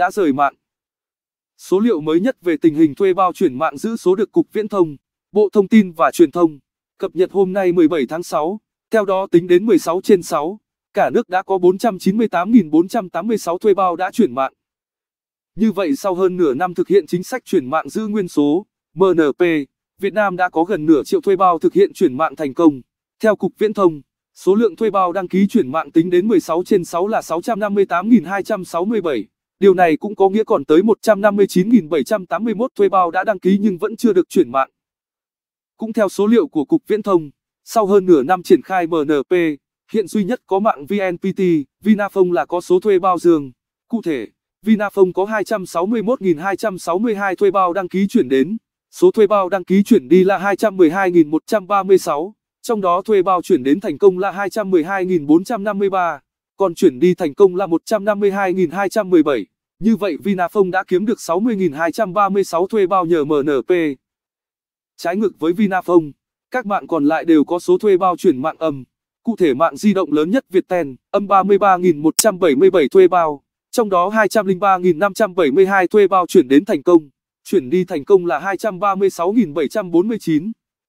đã rời mạng. Số liệu mới nhất về tình hình thuê bao chuyển mạng giữ số được Cục Viễn thông, Bộ Thông tin và Truyền thông cập nhật hôm nay 17 tháng 6. Theo đó tính đến 16 trên 6, cả nước đã có 498.486 thuê bao đã chuyển mạng. Như vậy sau hơn nửa năm thực hiện chính sách chuyển mạng giữ nguyên số, MNP, Việt Nam đã có gần nửa triệu thuê bao thực hiện chuyển mạng thành công. Theo Cục Viễn thông, số lượng thuê bao đăng ký chuyển mạng tính đến 16 trên 6 là 658.267. Điều này cũng có nghĩa còn tới 159.781 thuê bao đã đăng ký nhưng vẫn chưa được chuyển mạng. Cũng theo số liệu của Cục Viễn thông, sau hơn nửa năm triển khai MNP, hiện duy nhất có mạng VNPT, Vinaphone là có số thuê bao dường. Cụ thể, Vinaphone có 261.262 thuê bao đăng ký chuyển đến, số thuê bao đăng ký chuyển đi là 212.136, trong đó thuê bao chuyển đến thành công là 212.453 còn chuyển đi thành công là 152.217. Như vậy Vinaphone đã kiếm được 60.236 thuê bao nhờ MNP. Trái ngược với Vinaphone, các mạng còn lại đều có số thuê bao chuyển mạng âm. Cụ thể mạng di động lớn nhất Viettel, âm 33.177 thuê bao, trong đó 203.572 thuê bao chuyển đến thành công, chuyển đi thành công là 236.749.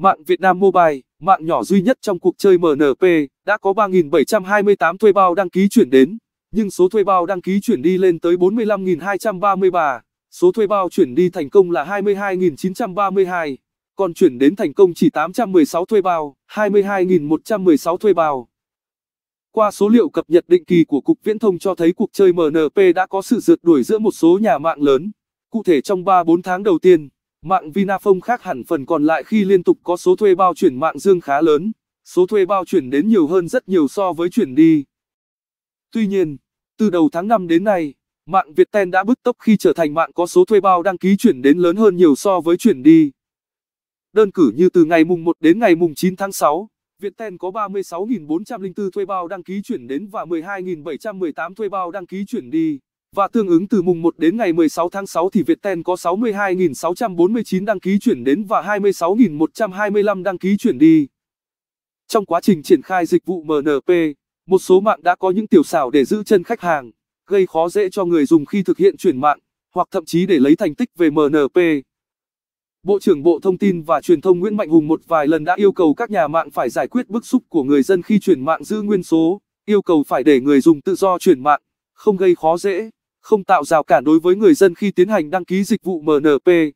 Mạng Việt Nam Mobile, mạng nhỏ duy nhất trong cuộc chơi MNP, đã có 3.728 thuê bao đăng ký chuyển đến, nhưng số thuê bao đăng ký chuyển đi lên tới 45.233, số thuê bao chuyển đi thành công là 22.932, còn chuyển đến thành công chỉ 816 thuê bao, 22.116 thuê bao. Qua số liệu cập nhật định kỳ của Cục Viễn thông cho thấy cuộc chơi MNP đã có sự rượt đuổi giữa một số nhà mạng lớn. Cụ thể trong 3-4 tháng đầu tiên, Mạng Vinaphone khác hẳn phần còn lại khi liên tục có số thuê bao chuyển mạng dương khá lớn, số thuê bao chuyển đến nhiều hơn rất nhiều so với chuyển đi. Tuy nhiên, từ đầu tháng 5 đến nay, mạng Viettel đã bứt tốc khi trở thành mạng có số thuê bao đăng ký chuyển đến lớn hơn nhiều so với chuyển đi. Đơn cử như từ ngày mùng 1 đến ngày mùng 9 tháng 6, Viettel có 36.404 thuê bao đăng ký chuyển đến và 12.718 thuê bao đăng ký chuyển đi và tương ứng từ mùng 1 đến ngày 16 tháng 6 thì Viettel có 62.649 đăng ký chuyển đến và 26.125 đăng ký chuyển đi. Trong quá trình triển khai dịch vụ MNP, một số mạng đã có những tiểu xảo để giữ chân khách hàng, gây khó dễ cho người dùng khi thực hiện chuyển mạng, hoặc thậm chí để lấy thành tích về MNP. Bộ trưởng Bộ Thông tin và Truyền thông Nguyễn Mạnh Hùng một vài lần đã yêu cầu các nhà mạng phải giải quyết bức xúc của người dân khi chuyển mạng giữ nguyên số, yêu cầu phải để người dùng tự do chuyển mạng, không gây khó dễ không tạo rào cản đối với người dân khi tiến hành đăng ký dịch vụ MNP.